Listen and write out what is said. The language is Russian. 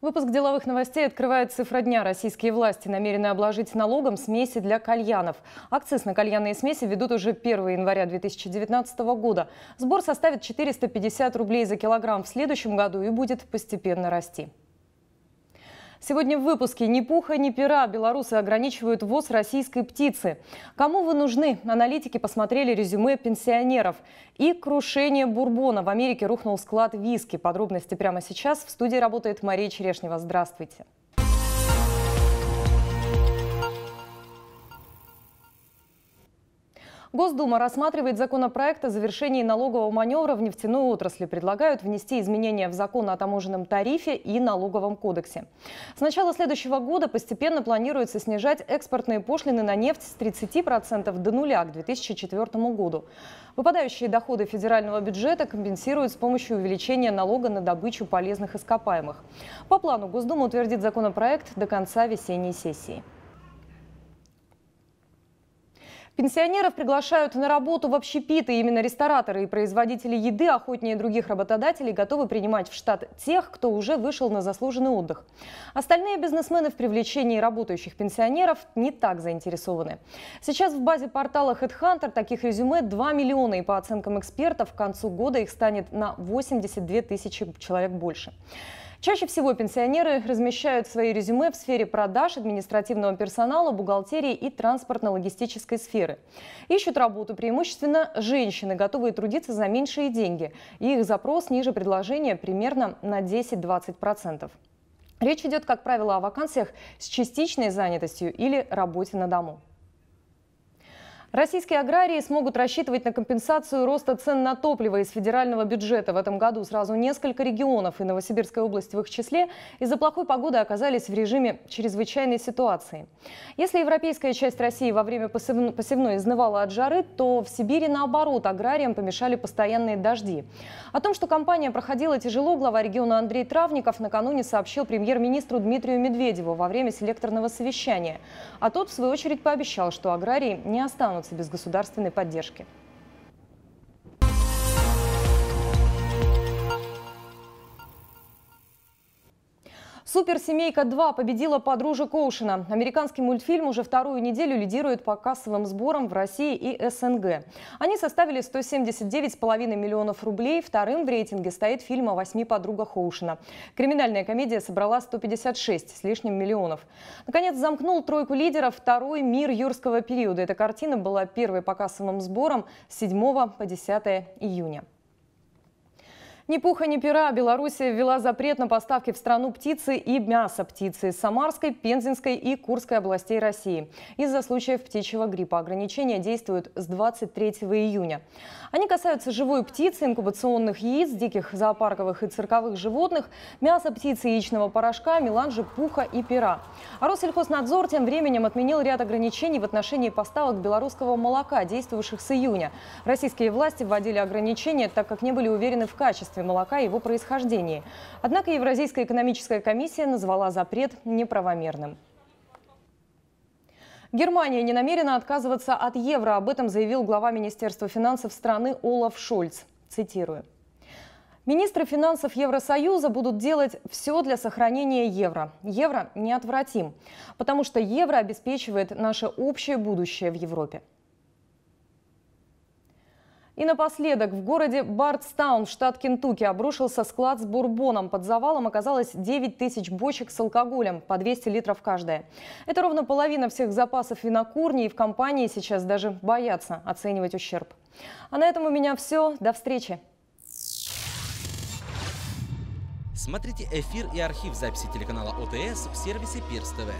Выпуск деловых новостей открывает цифра дня. Российские власти намерены обложить налогом смеси для кальянов. Акциз на кальянные смеси ведут уже 1 января 2019 года. Сбор составит 450 рублей за килограмм в следующем году и будет постепенно расти. Сегодня в выпуске «Ни пуха, ни пера» белорусы ограничивают ввоз российской птицы. Кому вы нужны? Аналитики посмотрели резюме пенсионеров. И крушение бурбона. В Америке рухнул склад виски. Подробности прямо сейчас. В студии работает Мария Черешнева. Здравствуйте. Госдума рассматривает законопроект о завершении налогового маневра в нефтяной отрасли. Предлагают внести изменения в закон о таможенном тарифе и налоговом кодексе. С начала следующего года постепенно планируется снижать экспортные пошлины на нефть с 30% до нуля к 2004 году. Выпадающие доходы федерального бюджета компенсируют с помощью увеличения налога на добычу полезных ископаемых. По плану Госдума утвердит законопроект до конца весенней сессии. Пенсионеров приглашают на работу в общепиты. Именно рестораторы и производители еды охотнее других работодателей готовы принимать в штат тех, кто уже вышел на заслуженный отдых. Остальные бизнесмены в привлечении работающих пенсионеров не так заинтересованы. Сейчас в базе портала HeadHunter таких резюме 2 миллиона, и по оценкам экспертов к концу года их станет на 82 тысячи человек больше. Чаще всего пенсионеры размещают свои резюме в сфере продаж, административного персонала, бухгалтерии и транспортно-логистической сферы. Ищут работу преимущественно женщины, готовые трудиться за меньшие деньги. их запрос ниже предложения примерно на 10-20%. Речь идет, как правило, о вакансиях с частичной занятостью или работе на дому. Российские аграрии смогут рассчитывать на компенсацию роста цен на топливо из федерального бюджета. В этом году сразу несколько регионов и Новосибирская область в их числе из-за плохой погоды оказались в режиме чрезвычайной ситуации. Если европейская часть России во время посевной изнывала от жары, то в Сибири, наоборот, аграриям помешали постоянные дожди. О том, что компания проходила тяжело, глава региона Андрей Травников накануне сообщил премьер-министру Дмитрию Медведеву во время селекторного совещания. А тот, в свою очередь, пообещал, что аграрии не останутся останутся без государственной поддержки. «Суперсемейка 2» победила подружа Коушина. Американский мультфильм уже вторую неделю лидирует по кассовым сборам в России и СНГ. Они составили 179,5 миллионов рублей. Вторым в рейтинге стоит фильм о восьми подругах Коушина. Криминальная комедия собрала 156 с лишним миллионов. Наконец, замкнул тройку лидеров второй «Мир юрского периода». Эта картина была первой по кассовым сборам с 7 по 10 июня. Ни пуха, ни пера Белоруссия ввела запрет на поставки в страну птицы и мяса птицы из Самарской, Пензенской и Курской областей России. Из-за случаев птичьего гриппа ограничения действуют с 23 июня. Они касаются живой птицы, инкубационных яиц, диких зоопарковых и цирковых животных, мяса птицы, яичного порошка, меланжи, пуха и пера. А Россельхознадзор тем временем отменил ряд ограничений в отношении поставок белорусского молока, действовавших с июня. Российские власти вводили ограничения, так как не были уверены в качестве качестве молока и его происхождении. Однако Евразийская экономическая комиссия назвала запрет неправомерным. Германия не намерена отказываться от евро. Об этом заявил глава Министерства финансов страны Олаф Шольц. Цитирую. Министры финансов Евросоюза будут делать все для сохранения евро. Евро неотвратим, потому что евро обеспечивает наше общее будущее в Европе. И напоследок, в городе Бартстаун, штат Кентукки, обрушился склад с бурбоном. Под завалом оказалось 9 тысяч бочек с алкоголем, по 200 литров каждая. Это ровно половина всех запасов винокурни, и в компании сейчас даже боятся оценивать ущерб. А на этом у меня все. До встречи! Смотрите эфир и архив записи телеканала ОТС в сервисе Пирс ТВ.